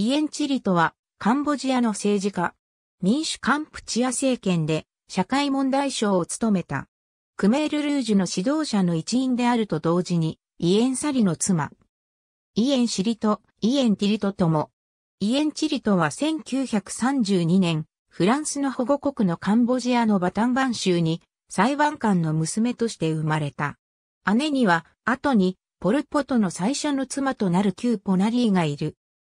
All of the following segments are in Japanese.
イエンチリトは、カンボジアの政治家。民主カンプチア政権で、社会問題省を務めた。クメール・ルージュの指導者の一員であると同時に、イエン・サリの妻。イエン・シリト、イエン・ティリトとも。イエン・チリトは1932年、フランスの保護国のカンボジアのバタンバン州に、裁判官の娘として生まれた。姉には、後に、ポルポトの最初の妻となる旧ポナリーがいる。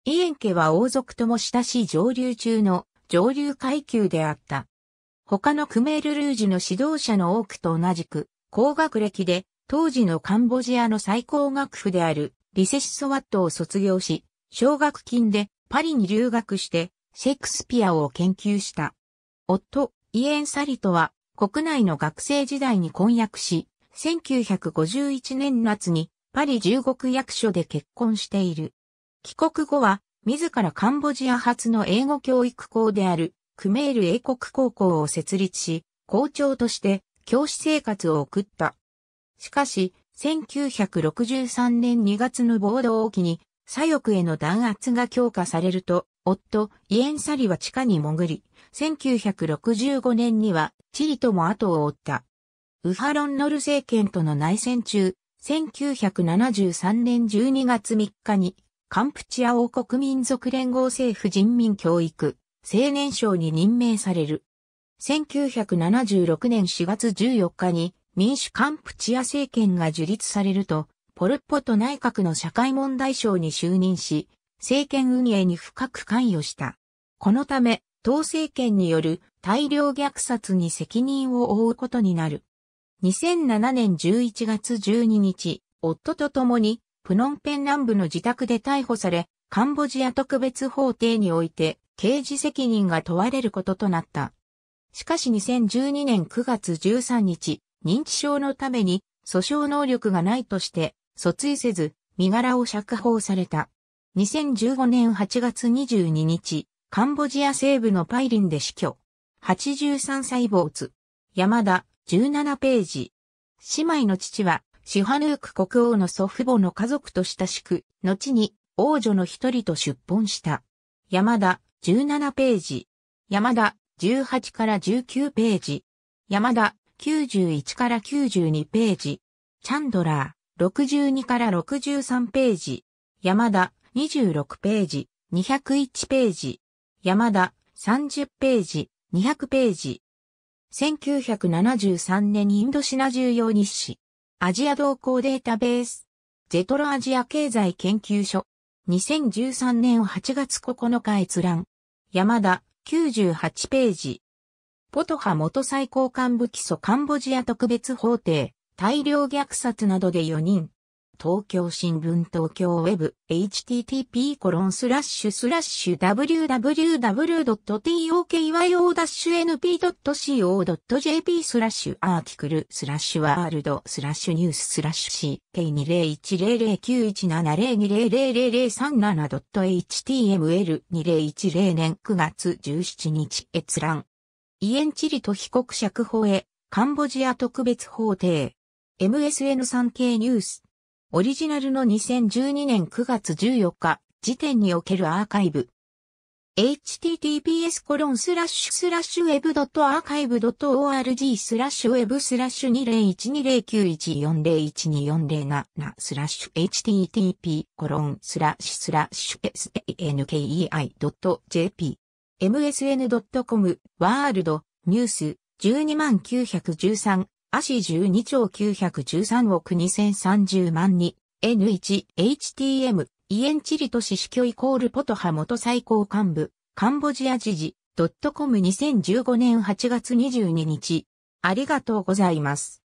イエン家は王族とも親しい上流中の上流階級であった。他のクメールルージュの指導者の多くと同じく、高学歴で、当時のカンボジアの最高学府であるリセシソワットを卒業し、奨学金でパリに留学して、シェイクスピアを研究した。夫、イエン・サリトは、国内の学生時代に婚約し、1951年夏にパリ中国役所で結婚している。帰国後は、自らカンボジア初の英語教育校である、クメール英国高校を設立し、校長として教師生活を送った。しかし、1963年2月の暴動を機に、左翼への弾圧が強化されると、夫、イエンサリは地下に潜り、1965年にはチリとも後を追った。ウハロンノル政権との内戦中、1973年12月3日にカンプチア王国民族連合政府人民教育青年省に任命される。1976年4月14日に民主カンプチア政権が樹立されると、ポルポト内閣の社会問題省に就任し、政権運営に深く関与した。このため、党政権による大量虐殺に責任を負うことになる。2007年11月12日、夫と共にプノンペン南部の自宅で逮捕され、カンボジア特別法廷において刑事責任が問われることとなった。しかし2012年9月13日、認知症のために訴訟能力がないとして訴追せず身柄を釈放された。2015年8月22日、カンボジア西部のパイリンで死去。83歳坊主。山田、17ページ。姉妹の父はシハヌーク国王の祖父母の家族と親しく、後に王女の一人と出奔した。山田、17ページ。山田、18から19ページ。山田、91から92ページ。チャンドラー、62から63ページ。山田、26ページ、201ページ。山田、30ページ、200ページ。1973年インドシナ重要日誌。アジア動向データベース、ジェトロアジア経済研究所、2013年8月9日閲覧、山田、98ページ。ポトハ元最高幹部基礎カンボジア特別法廷、大量虐殺などで4人、東京新聞東京ウェブ http コロンスラッシュスラッシュ www.tokyo-np.co.jp スラッシュアーティクルスラッシュワールドスラッシュニューススラッシュ CK20109170200037.html2010 年9月17日閲覧イエンチリと被告釈放へカンボジア特別法廷 MSN 産経ニュースオリジナルの2012年9月14日時点におけるアーカイブ。https コロンスラッシュスラッシュウェブドットアーカイブドット o r g スラッシュウェブスラッシュ20129191401240スラッシュ http コロンスラッシュスラッシュ sankei.jp msn.com ワールドニュース12913アシ12兆913億2030万に、N1、HTM、イエンチリトシシキョイコールポトハ元最高幹部、カンボジア時事、ドットコム2015年8月22日。ありがとうございます。